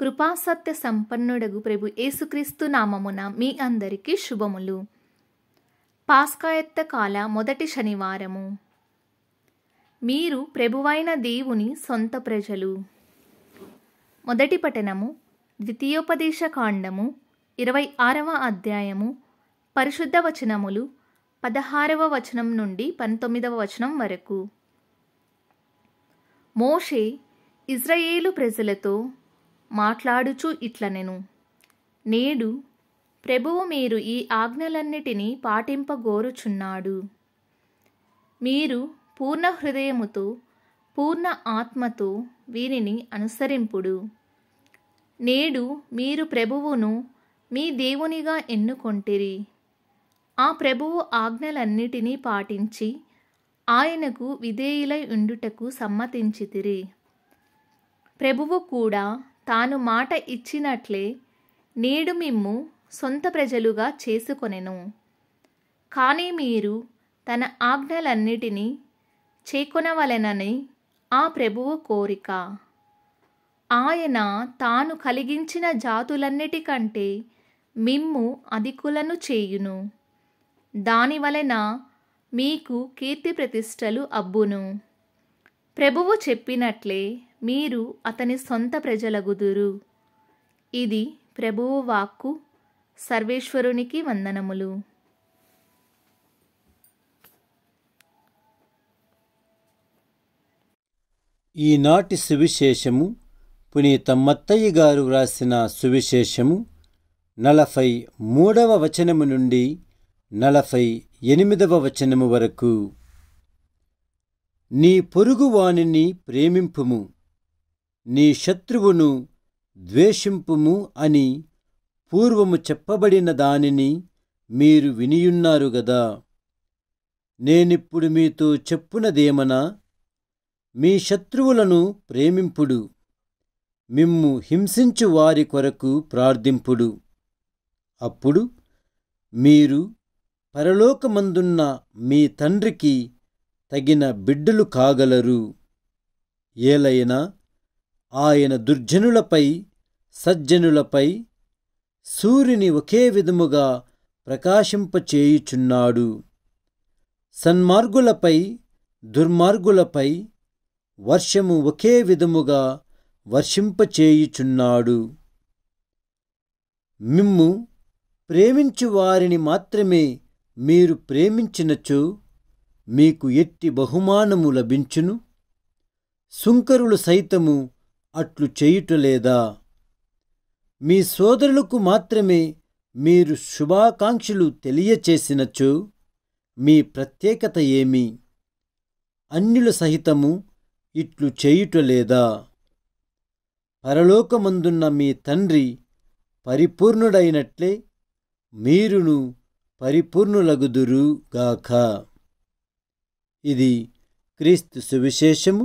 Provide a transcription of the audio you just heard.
కృపాసత్య సంపన్నుడగు ప్రభు యేసుక్రీస్తు నామమున మీ అందరికీ శుభములు పాస్కాయత్త కాల మొదటి శనివారము మీరు ప్రభువైన దేవుని సొంత ప్రజలు మొదటి పఠనము ద్వితీయోపదేశ కాండము ఇరవై ఆరవ అధ్యాయము పరిశుద్ధ వచనములు పదహారవ వచనం నుండి పంతొమ్మిదవ వచనం వరకు మోషే ఇజ్రాయేలు ప్రజలతో మాట్లాడుచు ఇట్లనెను నేడు ప్రభువు మీరు ఈ ఆజ్ఞలన్నిటినీ పాటింపగోరుచున్నాడు మీరు పూర్ణ హృదయముతో పూర్ణ ఆత్మతో వీరిని అనుసరింపుడు నేడు మీరు ప్రభువును మీ దేవునిగా ఎన్నుకొంటిరి ఆ ప్రభువు ఆజ్ఞలన్నిటినీ పాటించి ఆయనకు విధేయులై ఉండుటకు సమ్మతించితిరి ప్రభువు కూడా తాను మాట ఇచ్చినట్లే నేడు మిమ్ము సొంత ప్రజలుగా చేసుకొనెను కానీ మీరు తన ఆజ్ఞలన్నిటినీ చేకొనవలెనని ఆ ప్రభువు కోరిక ఆయన తాను కలిగించిన జాతులన్నిటికంటే మిమ్ము అధికులను చేయును దానివలన మీకు కీర్తి ప్రతిష్టలు అబ్బును ప్రభువు చెప్పినట్లే మీరు అతని సొంత ప్రజలగుదురు ఇది ప్రభువు వాక్కు సర్వేశ్వరునికి వందనములు ఈనాటి సువిశేషము పునీత మత్తయ్య గారు వ్రాసిన సువిశేషము నలభై మూడవ వచనము నుండి నలభై ఎనిమిదవ వచనము వరకు నీ పొరుగువాణిని ప్రేమింపుము నీ శత్రువును ద్వేషింపుము అని పూర్వము చెప్పబడిన దానిని మీరు వినియున్నారు గదా నేనిప్పుడు మీతో చెప్పునదేమనా మీ శత్రువులను ప్రేమింపుడు మిమ్ము హింసించు వారి కొరకు ప్రార్థింపుడు అప్పుడు మీరు పరలోకమందున్న మీ తండ్రికి తగిన బిడ్డలు కాగలరు ఏలైనా ఆయన దుర్జనులపై సజ్జనులపై సూర్యుని ఒకే విధముగా ప్రకాశింపచేయుచున్నాడు సన్మార్గులపై దుర్మార్గులపై వర్షము ఒకే విధముగా వర్షింపచేయుచున్నాడు మిమ్ము ప్రేమించు వారిని మాత్రమే మీరు ప్రేమించినచో మీకు ఎట్టి బహుమానము లభించును సుంకరులు సైతము అట్లు చేయుటలేదా మీ సోదరులకు మాత్రమే మీరు శుభాకాంక్షలు తెలియచేసినచో మీ ప్రత్యేకత ఏమి అన్యుల సహితము ఇట్లు చేయుటలేదా పరలోకమందున్న మీ తండ్రి పరిపూర్ణుడైనట్లే మీరును పరిపూర్ణులగుదురుగాక ఇది క్రీస్తు సువిశేషము